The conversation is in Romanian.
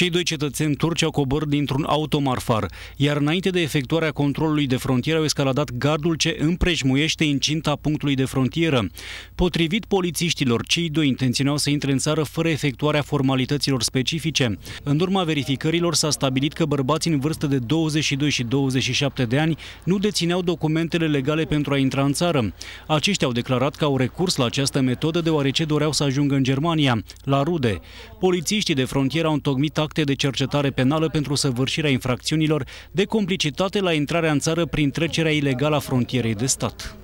Cei doi cetățeni turci au coborât dintr-un automarfar, iar înainte de efectuarea controlului de frontieră au escaladat gardul ce împrejmuiește incinta punctului de frontieră. Potrivit polițiștilor, cei doi intenționau să intre în țară fără efectuarea formalităților specifice. În urma verificărilor s-a stabilit că bărbații în vârstă de 22 și 27 de ani nu dețineau documentele legale pentru a intra în țară. Aceștia au declarat că au recurs la această metodă deoarece doreau să ajungă în Germania, la rude. Polițiștii de frontieră au întocmit acte de cercetare penală pentru săvârșirea infracțiunilor de complicitate la intrarea în țară prin trecerea ilegală a frontierei de stat.